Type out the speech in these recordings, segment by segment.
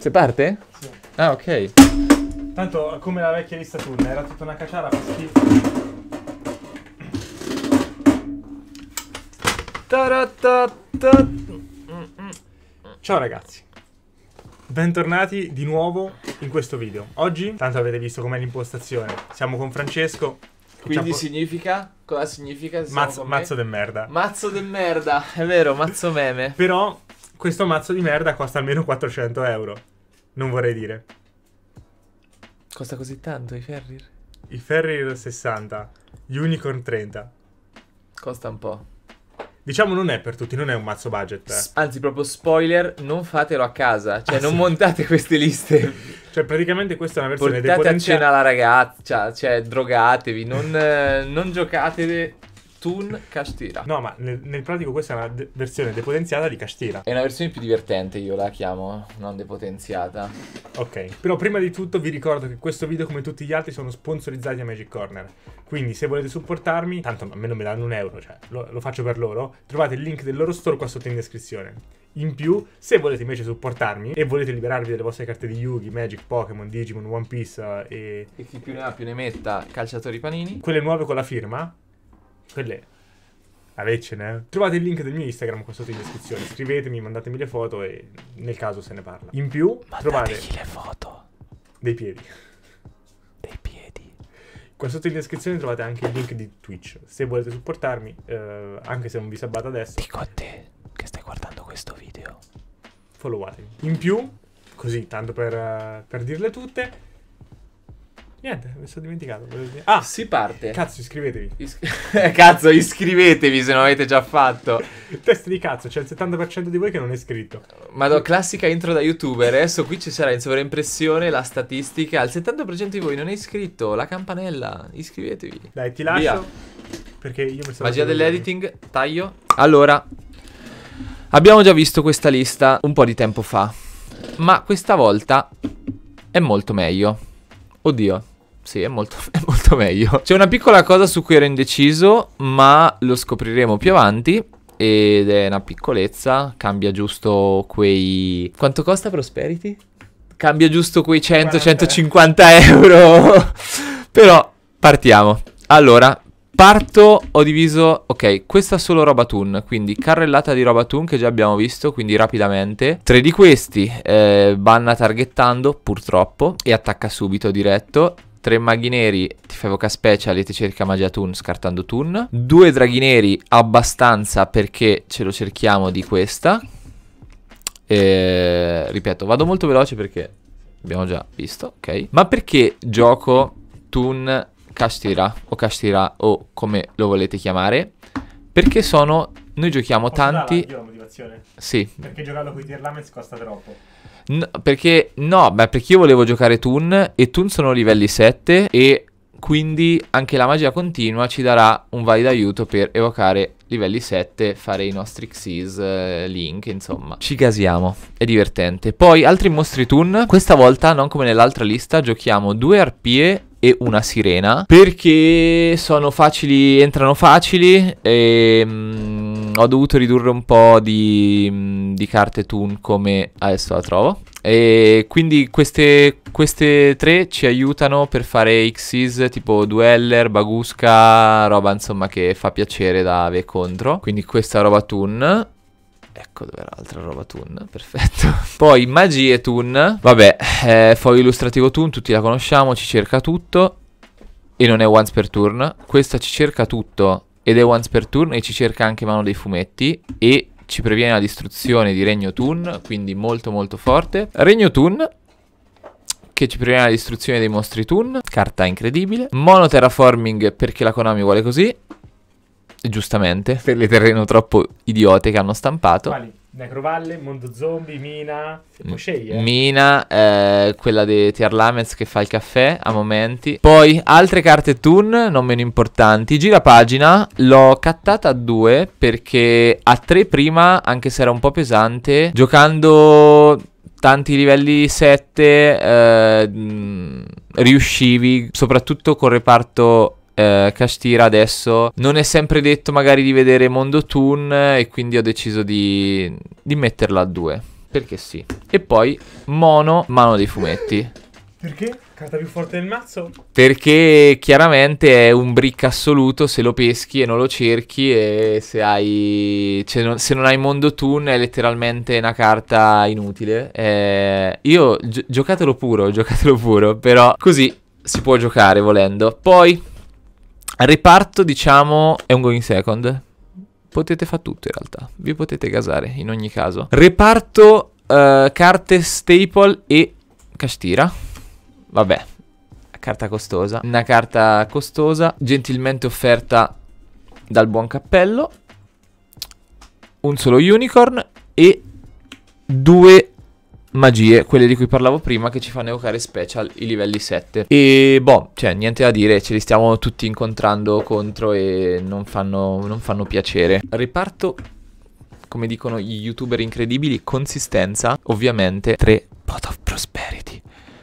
Se parte? Sì. Ah, ok. Tanto come la vecchia lista turna, era tutta una caciara, fa schifo. Ciao ragazzi, bentornati di nuovo in questo video. Oggi, tanto avete visto com'è l'impostazione, siamo con Francesco. Quindi significa? Cosa significa? Mazzo, mazzo de merda. Mazzo del merda, è vero, mazzo meme. Però questo mazzo di merda costa almeno 400 euro. Non vorrei dire. Costa così tanto i Ferrir? I Ferrir 60, gli Unicorn 30. Costa un po'. Diciamo non è per tutti, non è un mazzo budget. S anzi, proprio spoiler, non fatelo a casa, cioè ah, non sì. montate queste liste. cioè, praticamente questa è una versione Portate depotenziata. Portate a cena alla ragazza, cioè drogatevi, non, eh, non giocate Toon Castira. No, ma nel, nel pratico questa è una de- versione depotenziata di Castira. È una versione più divertente, io la chiamo, non depotenziata. Ok, però prima di tutto vi ricordo che questo video, come tutti gli altri, sono sponsorizzati a Magic Corner. Quindi se volete supportarmi, tanto a me non mi danno un euro, cioè lo, lo faccio per loro, trovate il link del loro store qua sotto in descrizione. In più, se volete invece supportarmi e volete liberarvi delle vostre carte di Yugi, Magic, Pokémon, Digimon, One Piece eh, e... E chi più ne ha più ne metta, calciatori panini. Quelle nuove con la firma, quelle a veccene. Eh. Trovate il link del mio Instagram qua sotto in descrizione. Scrivetemi, mandatemi le foto e nel caso se ne parla. In più, Mandategli trovate le foto dei piedi. Dei piedi. Qua sotto in descrizione trovate anche il link di Twitch. Se volete supportarmi, eh, anche se non vi sabato adesso. Dico a te che stai guardando questo video. Followatemi. In più, così, tanto per, eh, per dirle tutte, Niente, mi sono dimenticato. Ah, si parte. Cazzo, iscrivetevi. Is- eh, cazzo, iscrivetevi se non avete già fatto. Test di cazzo, c'è il 70% di voi che non è iscritto. Ma no, classica intro da youtuber. Adesso qui ci sarà in sovraimpressione la statistica. Il 70% di voi non è iscritto. La campanella, iscrivetevi. Dai, ti lascio. Via. Perché io mi sono. Magia dell'editing, vedere. taglio. Allora, abbiamo già visto questa lista un po' di tempo fa. Ma questa volta è molto meglio. Oddio, sì, è molto, è molto meglio. C'è una piccola cosa su cui ero indeciso, ma lo scopriremo più avanti ed è una piccolezza, cambia giusto quei... Quanto costa Prosperity? Cambia giusto quei 100-150 euro, però partiamo. Allora, parto, ho diviso, ok, questa solo roba Toon, quindi carrellata di roba Toon che già abbiamo visto, quindi rapidamente. Tre di questi eh, banna targettando, purtroppo, e attacca subito diretto, 3 maghi neri ti fai evoca special e ti cerca magia Tun scartando Tun. due draghi neri abbastanza perché ce lo cerchiamo di questa. E, ripeto, vado molto veloce perché abbiamo già visto, ok? Ma perché gioco Tun Kashtira o Kashtira o come lo volete chiamare? Perché sono... Noi giochiamo Posso tanti... Darla, io la motivazione? Sì. Perché giocarlo con i tier costa troppo. No, perché no, beh, perché io volevo giocare Toon e Toon sono livelli 7 e quindi anche la magia continua ci darà un valido aiuto per evocare livelli 7, fare i nostri Xyz, eh, Link, insomma. Ci gasiamo, è divertente. Poi altri mostri Toon, questa volta non come nell'altra lista, giochiamo due arpie e una sirena perché sono facili, entrano facili e... Mm, ho dovuto ridurre un po' di, mm, di carte Toon come adesso la trovo. E quindi queste, queste tre ci aiutano per fare X's tipo Dueller, Bagusca, roba insomma che fa piacere da avere contro. Quindi questa roba Toon. Ecco dove era l'altra roba Toon, perfetto. Poi magie Toon, vabbè, eh, foglio illustrativo Toon, tutti la conosciamo, ci cerca tutto. E non è once per turn. Questa ci cerca tutto ed è once per turn e ci cerca anche mano dei fumetti e ci previene la distruzione di Regno Toon, quindi molto molto forte. Regno Toon, che ci previene la distruzione dei mostri Toon, carta incredibile. Mono terraforming perché la Konami vuole così, giustamente, per le terreno troppo idiote che hanno stampato. Quali? Necrovalle, Mondo Zombie, Mina. Puoi scegliere. Mina, eh, quella di Tier Lamez che fa il caffè a momenti. Poi altre carte Toon, non meno importanti. Gira pagina, l'ho cattata a due perché a tre prima, anche se era un po' pesante, giocando tanti livelli 7, eh, mm, riuscivi, soprattutto col reparto eh, Castira adesso non è sempre detto magari di vedere Mondo Toon e quindi ho deciso di, di metterla a due. Perché sì. E poi Mono, mano dei fumetti. Perché? Carta più forte del mazzo? Perché chiaramente è un brick assoluto se lo peschi e non lo cerchi e se hai... Cioè non, se non hai Mondo Toon è letteralmente una carta inutile. Eh, io gi- giocatelo puro, giocatelo puro, però così si può giocare volendo. Poi Reparto, diciamo, è un going second. Potete fare tutto in realtà, vi potete gasare in ogni caso. Reparto uh, eh, carte staple e castira. Vabbè, carta costosa. Una carta costosa, gentilmente offerta dal buon cappello. Un solo unicorn e due magie, quelle di cui parlavo prima, che ci fanno evocare special i livelli 7. E boh, cioè, niente da dire, ce li stiamo tutti incontrando contro e non fanno, non fanno piacere. Riparto, come dicono gli youtuber incredibili, consistenza, ovviamente, 3 Pot of Prosperity.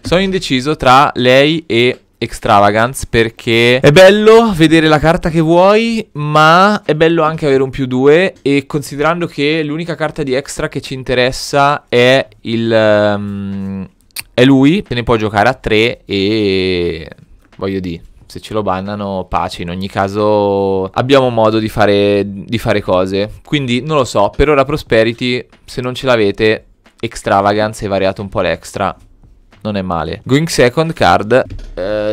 Sono indeciso tra lei e Extravagance perché è bello vedere la carta che vuoi, ma è bello anche avere un più 2 e considerando che l'unica carta di extra che ci interessa è il... Um, è lui, se ne può giocare a 3 e... voglio dire se ce lo bannano, pace. In ogni caso, abbiamo modo di fare, di fare, cose. Quindi, non lo so. Per ora, Prosperity, se non ce l'avete, extravagance e variato un po' l'extra non è male. Going second card,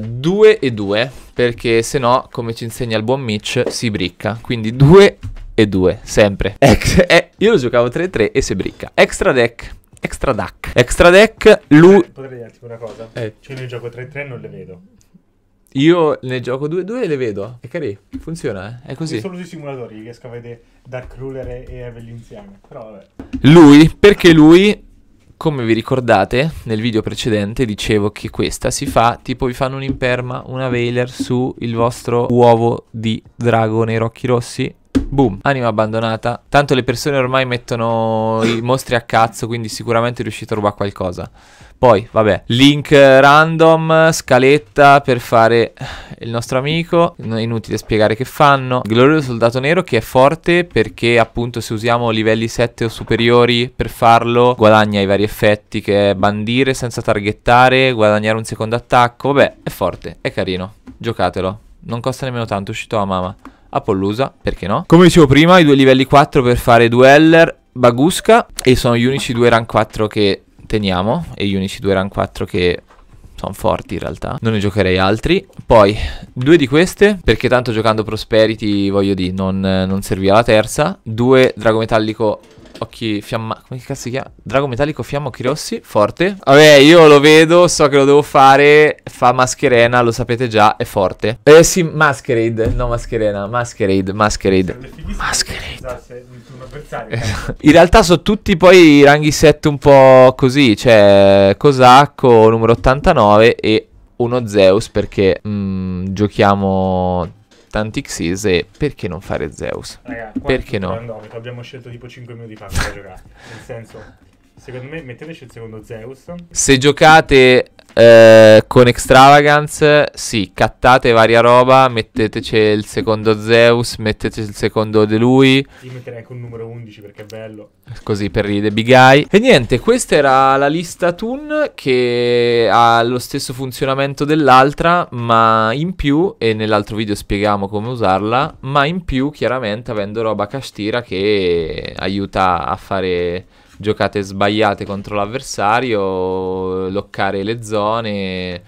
2 eh, e 2, perché se no, come ci insegna il buon Mitch, si bricca. Quindi 2 e 2, sempre. Ex eh, eh, io lo giocavo 3-3 e e si bricca. Extra deck. Extra deck. Extra deck, eh, lui... Potrei dirti una cosa? Eh. Cioè nel gioco 3-3 e non le vedo. Io ne gioco 2-2 e e le vedo. È carino, funziona, eh? È così. Sono solo sui simulatori riesco a vedere Dark Ruler e Evelyn insieme. Però vabbè. Lui, perché lui come vi ricordate, nel video precedente dicevo che questa si fa, tipo vi fanno un imperma, una veiler su il vostro uovo di drago nei rocchi rossi Boom, anima abbandonata. Tanto le persone ormai mettono i mostri a cazzo, quindi sicuramente è riuscito a rubare qualcosa. Poi, vabbè, link random, scaletta per fare il nostro amico. Non è inutile spiegare che fanno. Glorioso soldato nero che è forte perché appunto se usiamo livelli 7 o superiori per farlo guadagna i vari effetti che è bandire senza targettare, guadagnare un secondo attacco. Vabbè, è forte, è carino. Giocatelo. Non costa nemmeno tanto, è uscito la mamma. Appollusa, perché no? Come dicevo prima, i due livelli 4 per fare Dueller, Bagusca e sono gli unici due rank 4 che teniamo e gli unici due rank 4 che sono forti in realtà. Non ne giocherei altri. Poi, due di queste, perché tanto giocando Prosperity, voglio dire, non, non serviva la terza. Due Drago Metallico Occhi fiamma... Come cazzo si chiama? Drago metallico fiamma occhi rossi. Forte. Vabbè, io lo vedo, so che lo devo fare. Fa mascherena, lo sapete già, è forte. Eh sì, mascherade. No, mascherena. Mascherade, mascherade. Mascherade. In realtà sono tutti poi i ranghi set un po' così. Cioè, Cosacco, numero 89 e uno Zeus perché mh, mm, giochiamo tanti Xyz e perché non fare Zeus? Raga, perché no? Andobito? Abbiamo scelto tipo 5 minuti fa per giocare. Nel senso, secondo me metteteci il secondo Zeus. Se giocate eh, con Extravagance, sì, cattate varia roba, metteteci il secondo Zeus, metteteci il secondo De Lui. Io metterei anche un numero 11 perché è bello. Così per i The Big Guy. E niente, questa era la lista Toon che ha lo stesso funzionamento dell'altra, ma in più, e nell'altro video spiegavamo come usarla, ma in più chiaramente avendo roba castira che aiuta a fare giocate sbagliate contro l'avversario, loccare le zone.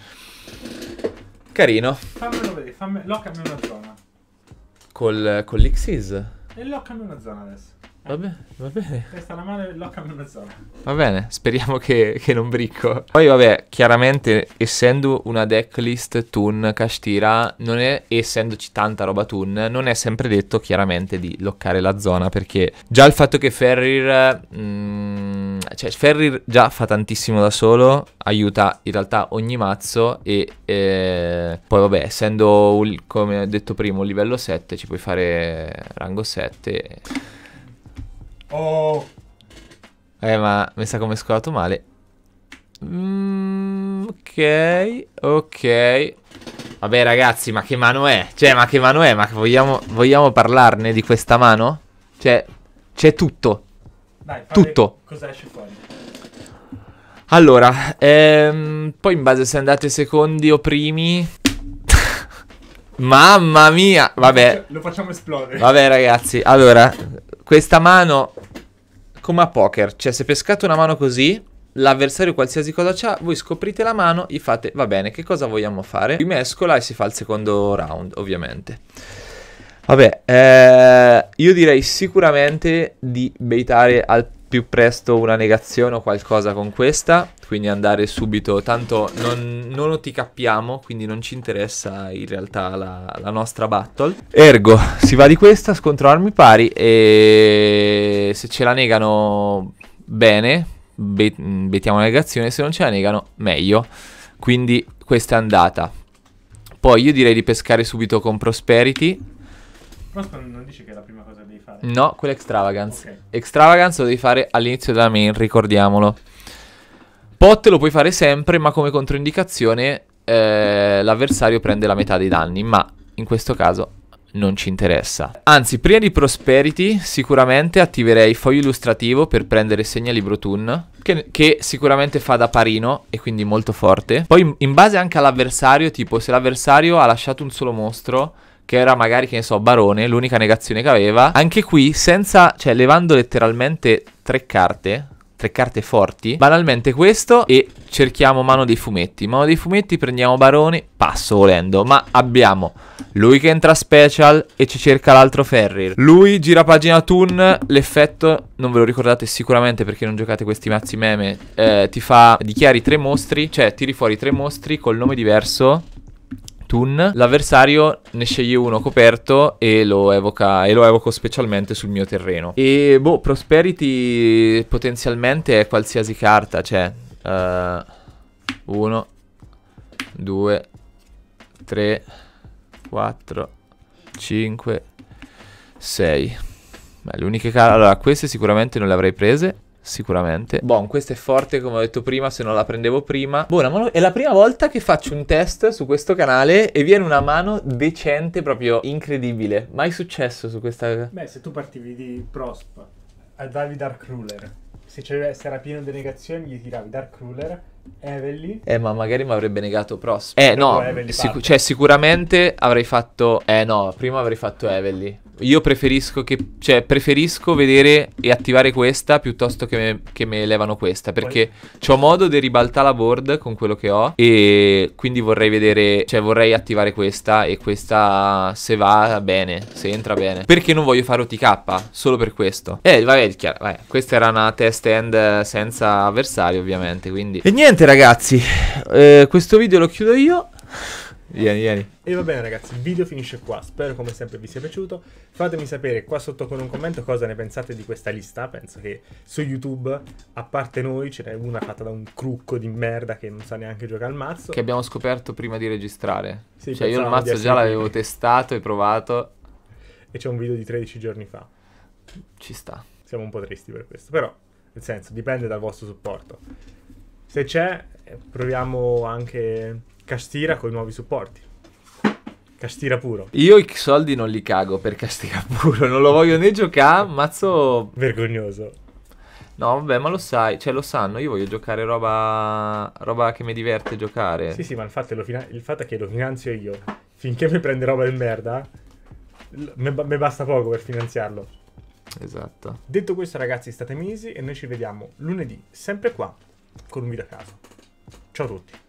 Carino. Fammelo vedere, fammi... loccami una zona. Col, con l'Xis? E loccami una zona adesso. Va, be- va bene. Testa la mano e l'occa per mezz'ora. Va bene, speriamo che, che non bricco. Poi vabbè, chiaramente essendo una decklist Toon Kashtira, non è, essendoci tanta roba Toon, non è sempre detto chiaramente di loccare la zona perché già il fatto che Ferrir... Mh, mm, cioè Ferrir già fa tantissimo da solo, aiuta in realtà ogni mazzo e eh, poi vabbè, essendo un, come detto prima un livello 7 ci puoi fare rango 7. E... Oh. Eh, ma mi sa come scolato male. Mm, ok, ok. Vabbè ragazzi, ma che mano è? Cioè, ma che mano è? Ma vogliamo, vogliamo parlarne di questa mano? Cioè, c'è tutto. Dai, tutto. Cosa esce fuori? Allora, ehm, poi in base se andate secondi o primi... Mamma mia! Vabbè. Lo facciamo esplodere. Vabbè ragazzi, allora, questa mano, come a poker, cioè se pescate una mano così, l'avversario qualsiasi cosa c'ha, voi scoprite la mano, gli fate, va bene, che cosa vogliamo fare? Lui mescola e si fa il secondo round, ovviamente. Vabbè, eh, io direi sicuramente di baitare al più presto una negazione o qualcosa con questa quindi andare subito, tanto non, non ti capiamo, quindi non ci interessa in realtà la, la, nostra battle. Ergo, si va di questa, scontro armi pari e se ce la negano bene, bet- la negazione, se non ce la negano meglio. Quindi questa è andata. Poi io direi di pescare subito con Prosperity. Questo non dice che è la prima cosa che devi fare? No, quella è Extravagance. Okay. Extravagance lo devi fare all'inizio della main, ricordiamolo. Pot lo puoi fare sempre, ma come controindicazione eh, l'avversario prende la metà dei danni, ma in questo caso non ci interessa. Anzi, prima di Prosperity sicuramente attiverei Foglio Illustrativo per prendere Segnalibro Tun, che, che, sicuramente fa da parino e quindi molto forte. Poi in, in base anche all'avversario, tipo se l'avversario ha lasciato un solo mostro, che era magari, che ne so, Barone, l'unica negazione che aveva, anche qui senza, cioè levando letteralmente tre carte, altre carte forti. Banalmente questo e cerchiamo mano dei fumetti. Mano dei fumetti prendiamo Baroni, passo volendo, ma abbiamo lui che entra special e ci cerca l'altro Ferrir. Lui gira pagina Toon, l'effetto non ve lo ricordate sicuramente perché non giocate questi mazzi meme, eh, ti fa dichiari tre mostri, cioè tiri fuori tre mostri col nome diverso Tun, l'avversario ne sceglie uno coperto e lo, evoca, e lo evoco specialmente sul mio terreno. E boh, Prosperity potenzialmente è qualsiasi carta, cioè... 1, 2, 3, 4, 5, 6. Beh, le uniche carte... Allora, queste sicuramente non le avrei prese sicuramente. Bon, questa è forte come ho detto prima, se non la prendevo prima. Buona boh, mano, è la prima volta che faccio un test su questo canale e viene una mano decente, proprio incredibile. Mai successo su questa... Beh, se tu partivi di Prosp, andavi eh, Dark Ruler, se, se era pieno di negazioni gli tiravi Dark Ruler Evelyn. Eh, ma magari mi avrebbe negato Prosper. Eh, no, sic- cioè sicuramente avrei fatto... Eh, no, prima avrei fatto Evelyn. Io preferisco che... Cioè, preferisco vedere e attivare questa piuttosto che me, che me levano questa, perché Poi... ho modo di ribaltare la board con quello che ho e quindi vorrei vedere... Cioè, vorrei attivare questa e questa se va bene, se entra bene. Perché non voglio fare OTK, solo per questo. Eh, vabbè, chiaro, vabbè. questa era una test end senza avversario, ovviamente, quindi... E niente! niente ragazzi, eh, questo video lo chiudo io. Vieni, vieni. E va bene ragazzi, il video finisce qua, spero come sempre vi sia piaciuto, fatemi sapere qua sotto con un commento cosa ne pensate di questa lista, penso che su YouTube, a parte noi, ce n'è una fatta da un crucco di merda che non sa neanche giocare al mazzo. Che abbiamo scoperto prima di registrare, sì, cioè io il mazzo già l'avevo testato e provato. E c'è un video di 13 giorni fa. Ci sta. Siamo un po' tristi per questo, però nel senso dipende dal vostro supporto. Se c'è, proviamo anche Castira con i nuovi supporti. Castira puro. Io i soldi non li cago per Castira puro, non lo voglio né giocare, mazzo... Vergognoso. No, vabbè, ma lo sai, cioè lo sanno, io voglio giocare roba, roba che mi diverte giocare. Sì, sì, ma il fatto, il fatto è che lo finanzio io. Finché mi prende roba del merda, mi basta poco per finanziarlo. Esatto. Detto questo, ragazzi, state misi e noi ci vediamo lunedì, sempre qua, con un video a caso. Ciao a tutti.